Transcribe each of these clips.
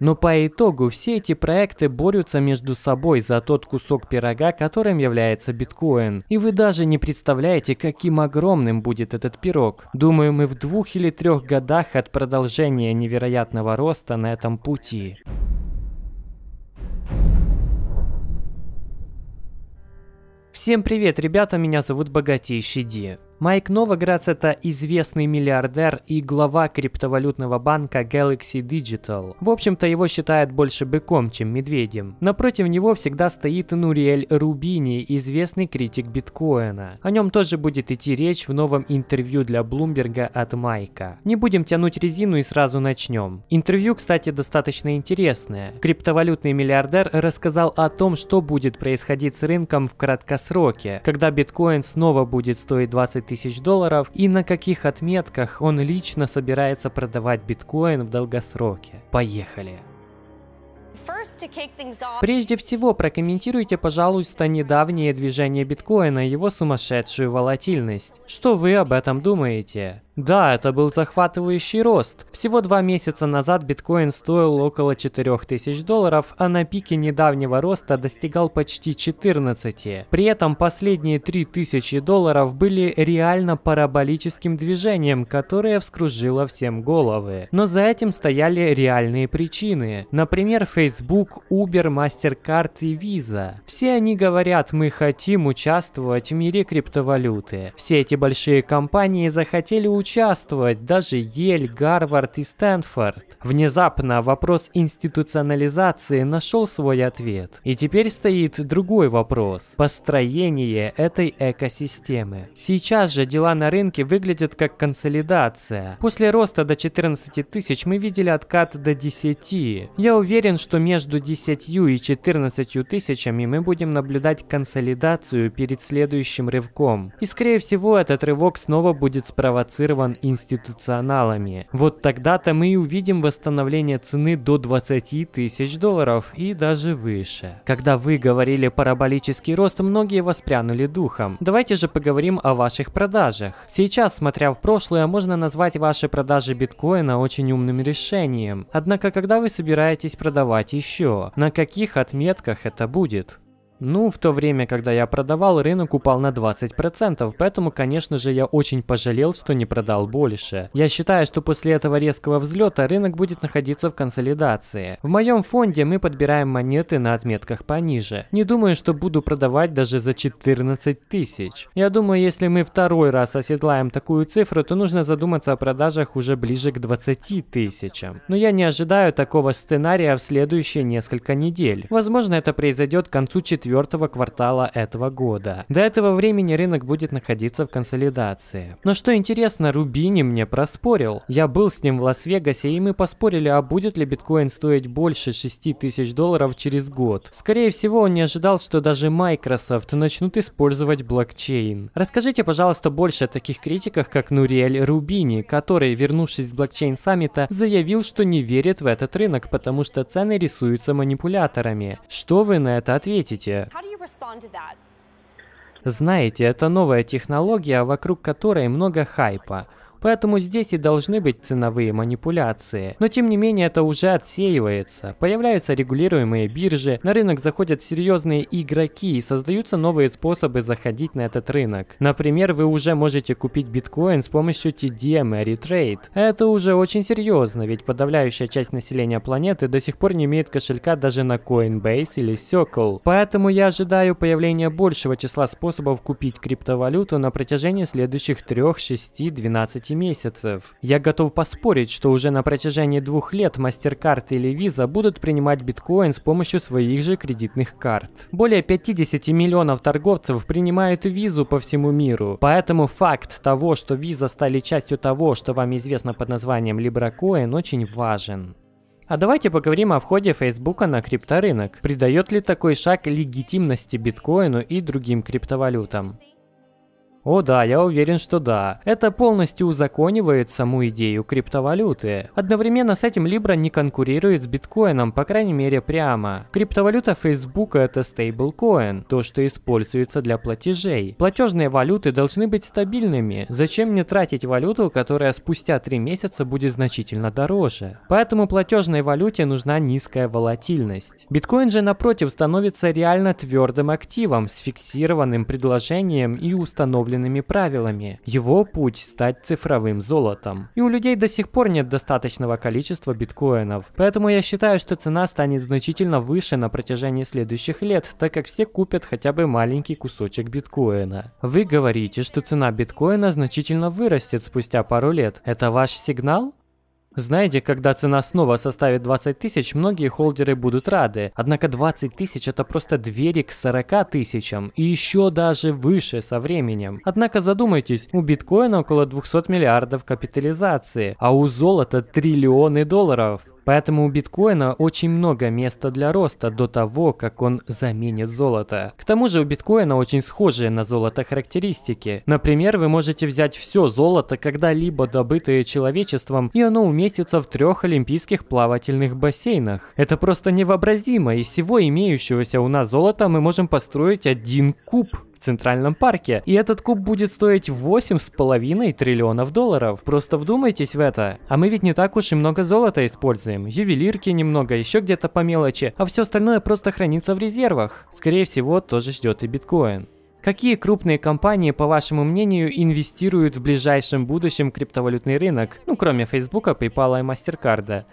Но по итогу все эти проекты борются между собой за тот кусок пирога, которым является биткоин. И вы даже не представляете, каким огромным будет этот пирог. Думаю, мы в двух или трех годах от продолжения невероятного роста на этом пути. Всем привет, ребята, меня зовут Богатейший Ди. Майк Новоградс – это известный миллиардер и глава криптовалютного банка Galaxy Digital. В общем-то, его считают больше быком, чем медведем. Напротив него всегда стоит Нуриэль Рубини, известный критик биткоина. О нем тоже будет идти речь в новом интервью для Блумберга от Майка. Не будем тянуть резину и сразу начнем. Интервью, кстати, достаточно интересное. Криптовалютный миллиардер рассказал о том, что будет происходить с рынком в краткосроке, когда биткоин снова будет стоить 20 тысяч долларов и на каких отметках он лично собирается продавать биткоин в долгосроке. Поехали! Прежде всего, прокомментируйте, пожалуйста, недавнее движение биткоина и его сумасшедшую волатильность. Что вы об этом думаете? Да, это был захватывающий рост. Всего два месяца назад биткоин стоил около 4000 долларов, а на пике недавнего роста достигал почти 14. При этом последние 3000 долларов были реально параболическим движением, которое вскружило всем головы. Но за этим стояли реальные причины. Например, Facebook, Uber, MasterCard и Visa. Все они говорят, мы хотим участвовать в мире криптовалюты. Все эти большие компании захотели увидеть участвовать даже Ель, Гарвард и Стэнфорд. Внезапно вопрос институционализации нашел свой ответ. И теперь стоит другой вопрос – построение этой экосистемы. Сейчас же дела на рынке выглядят как консолидация. После роста до 14 тысяч мы видели откат до 10. Я уверен, что между 10 и 14 тысячами мы будем наблюдать консолидацию перед следующим рывком. И скорее всего этот рывок снова будет спровоцирован сформулирован институционалами. Вот тогда-то мы и увидим восстановление цены до 20 тысяч долларов и даже выше. Когда вы говорили параболический рост, многие воспрянули духом. Давайте же поговорим о ваших продажах. Сейчас, смотря в прошлое, можно назвать ваши продажи биткоина очень умным решением. Однако, когда вы собираетесь продавать еще? На каких отметках это будет? Ну, в то время, когда я продавал, рынок упал на 20%, поэтому, конечно же, я очень пожалел, что не продал больше. Я считаю, что после этого резкого взлета рынок будет находиться в консолидации. В моем фонде мы подбираем монеты на отметках пониже. Не думаю, что буду продавать даже за 14 тысяч. Я думаю, если мы второй раз оседлаем такую цифру, то нужно задуматься о продажах уже ближе к 20 тысячам. Но я не ожидаю такого сценария в следующие несколько недель. Возможно, это произойдет к концу четвертого четвертого квартала этого года. До этого времени рынок будет находиться в консолидации. Но что интересно, Рубини мне проспорил. Я был с ним в Лас-Вегасе, и мы поспорили, а будет ли биткоин стоить больше 6 тысяч долларов через год. Скорее всего, он не ожидал, что даже Microsoft начнут использовать блокчейн. Расскажите, пожалуйста, больше о таких критиках, как Нуриэль Рубини, который, вернувшись с блокчейн саммита, заявил, что не верит в этот рынок, потому что цены рисуются манипуляторами. Что вы на это ответите? Знаете, это новая технология, вокруг которой много хайпа. Поэтому здесь и должны быть ценовые манипуляции. Но тем не менее это уже отсеивается. Появляются регулируемые биржи, на рынок заходят серьезные игроки и создаются новые способы заходить на этот рынок. Например, вы уже можете купить биткоин с помощью TDM и Retrade. Это уже очень серьезно, ведь подавляющая часть населения планеты до сих пор не имеет кошелька даже на Coinbase или Circle. Поэтому я ожидаю появления большего числа способов купить криптовалюту на протяжении следующих 3, 6, 12 6 месяцев. Я готов поспорить, что уже на протяжении двух лет MasterCard или Visa будут принимать биткоин с помощью своих же кредитных карт. Более 50 миллионов торговцев принимают визу по всему миру, поэтому факт того, что виза стали частью того, что вам известно под названием LibraCoin, очень важен. А давайте поговорим о входе Фейсбука на крипторынок. Придает ли такой шаг легитимности биткоину и другим криптовалютам? О да, я уверен, что да. Это полностью узаконивает саму идею криптовалюты. Одновременно с этим Libra не конкурирует с биткоином, по крайней мере прямо. Криптовалюта Facebook это стейблкоин, то, что используется для платежей. Платежные валюты должны быть стабильными. Зачем мне тратить валюту, которая спустя 3 месяца будет значительно дороже? Поэтому платежной валюте нужна низкая волатильность. Биткоин же напротив становится реально твердым активом с фиксированным предложением и установленным установленными правилами. Его путь стать цифровым золотом. И у людей до сих пор нет достаточного количества биткоинов. Поэтому я считаю, что цена станет значительно выше на протяжении следующих лет, так как все купят хотя бы маленький кусочек биткоина. Вы говорите, что цена биткоина значительно вырастет спустя пару лет. Это ваш сигнал? Знаете, когда цена снова составит 20 тысяч, многие холдеры будут рады. Однако 20 тысяч это просто двери к 40 тысячам и еще даже выше со временем. Однако задумайтесь, у биткоина около 200 миллиардов капитализации, а у золота триллионы долларов. Поэтому у биткоина очень много места для роста до того, как он заменит золото. К тому же у биткоина очень схожие на золото характеристики. Например, вы можете взять все золото, когда-либо добытое человечеством, и оно уместится в трех олимпийских плавательных бассейнах. Это просто невообразимо, из всего имеющегося у нас золота мы можем построить один куб в Центральном парке. И этот куб будет стоить 8,5 триллионов долларов. Просто вдумайтесь в это. А мы ведь не так уж и много золота используем. Ювелирки немного, еще где-то по мелочи. А все остальное просто хранится в резервах. Скорее всего, тоже ждет и биткоин. Какие крупные компании, по вашему мнению, инвестируют в ближайшем будущем криптовалютный рынок? Ну, кроме Facebook, PayPal и MasterCard.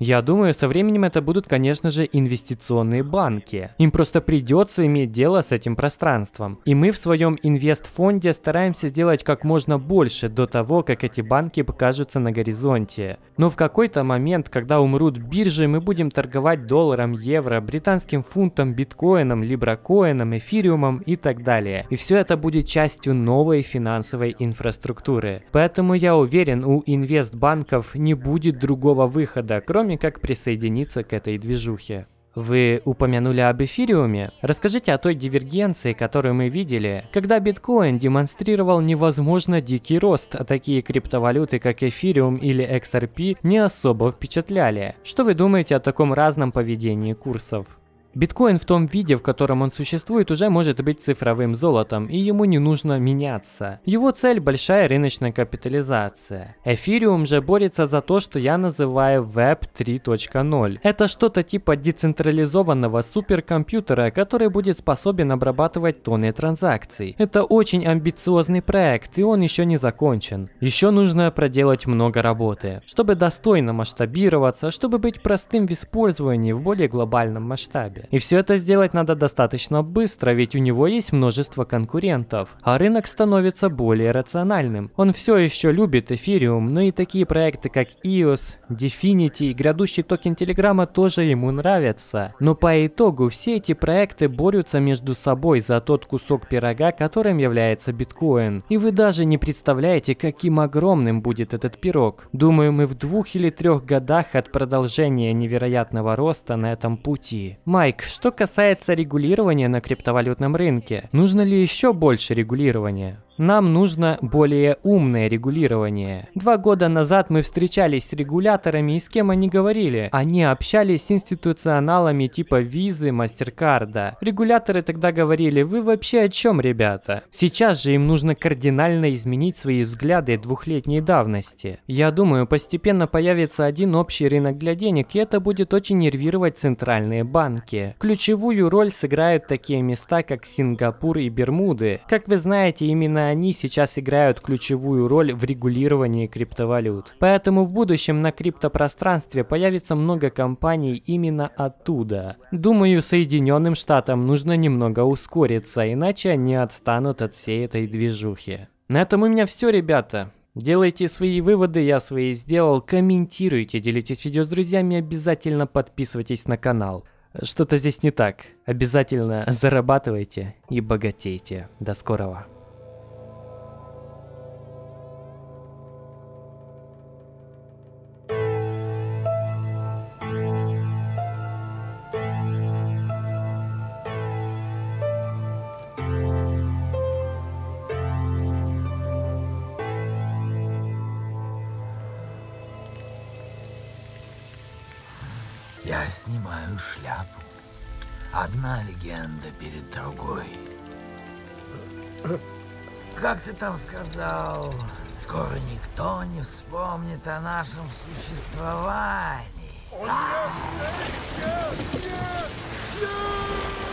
Я думаю, со временем это будут, конечно же, инвестиционные банки. Им просто придется иметь дело с этим пространством. И мы в своем инвестфонде стараемся сделать как можно больше до того, как эти банки покажутся на горизонте. Но в какой-то момент, когда умрут биржи, мы будем торговать долларом, евро, британским фунтом, биткоином, либракоином, эфириумом и так далее. И все это будет частью новой финансовой инфраструктуры. Поэтому я уверен, у инвестбанков не будет другого выхода, кроме кроме как присоединиться к этой движухе. Вы упомянули об эфириуме? Расскажите о той дивергенции, которую мы видели, когда биткоин демонстрировал невозможно дикий рост, а такие криптовалюты, как эфириум или XRP, не особо впечатляли. Что вы думаете о таком разном поведении курсов? Биткоин в том виде, в котором он существует, уже может быть цифровым золотом, и ему не нужно меняться. Его цель – большая рыночная капитализация. Эфириум же борется за то, что я называю Web 3.0. Это что-то типа децентрализованного суперкомпьютера, который будет способен обрабатывать тонны транзакций. Это очень амбициозный проект, и он еще не закончен. Еще нужно проделать много работы, чтобы достойно масштабироваться, чтобы быть простым в использовании в более глобальном масштабе себе. И все это сделать надо достаточно быстро, ведь у него есть множество конкурентов. А рынок становится более рациональным. Он все еще любит эфириум, но и такие проекты, как EOS, Definity и грядущий токен Телеграма тоже ему нравятся. Но по итогу все эти проекты борются между собой за тот кусок пирога, которым является биткоин. И вы даже не представляете, каким огромным будет этот пирог. Думаю, мы в двух или трех годах от продолжения невероятного роста на этом пути. Май Майк, что касается регулирования на криптовалютном рынке, нужно ли еще больше регулирования? Нам нужно более умное регулирование. Два года назад мы встречались с регуляторами и с кем они говорили? Они общались с институционалами типа визы, мастер-карда. Регуляторы тогда говорили, вы вообще о чем, ребята? Сейчас же им нужно кардинально изменить свои взгляды двухлетней давности. Я думаю, постепенно появится один общий рынок для денег, и это будет очень нервировать центральные банки. Ключевую роль сыграют такие места, как Сингапур и Бермуды. Как вы знаете, именно они сейчас играют ключевую роль в регулировании криптовалют. Поэтому в будущем на криптопространстве появится много компаний именно оттуда. Думаю, Соединенным Штатам нужно немного ускориться, иначе они отстанут от всей этой движухи. На этом у меня все, ребята. Делайте свои выводы, я свои сделал. Комментируйте, делитесь видео с друзьями, обязательно подписывайтесь на канал. Что-то здесь не так. Обязательно зарабатывайте и богатейте. До скорого. снимаю шляпу. Одна легенда перед другой. Как ты там сказал, скоро никто не вспомнит о нашем существовании. О, нет, нет, нет, нет, нет!